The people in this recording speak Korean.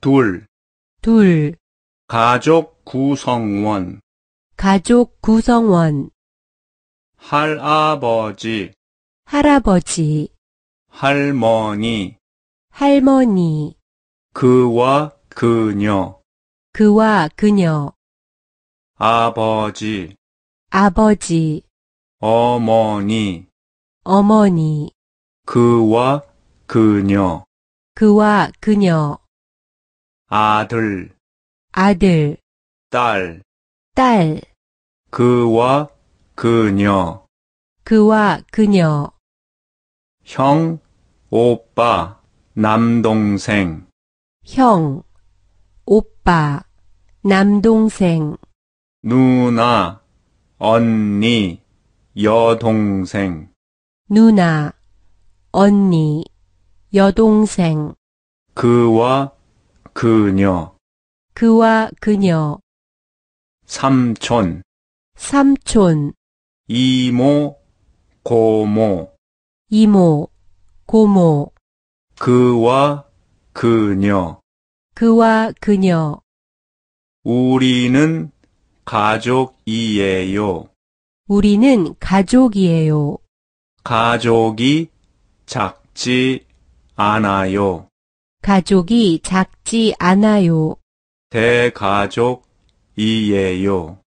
둘, 둘, 가족 구성원, 가족 구성원, 할아버지, 할아버지, 할머니, 할머니, 그와 그녀, 그와 그녀, 아버지, 아버지, 어머니, 어머니, 그와 그녀, 그와 그녀, 아들, 아들, 딸, 딸, 그와 그녀, 그와 그녀, 형, 오빠, 남동생, 형, 오빠, 남동생, 누나, 언니, 여동생, 누나, 언니, 여동생, 그와 그녀 그와 그녀 삼촌 삼촌 이모 고모 이모 고모 그와 그녀 그와 그녀 우리는 가족이에요. 우리는 가족이에요. 가족이 작지 않아요. 가족이 작지 않아요. 대가족이에요.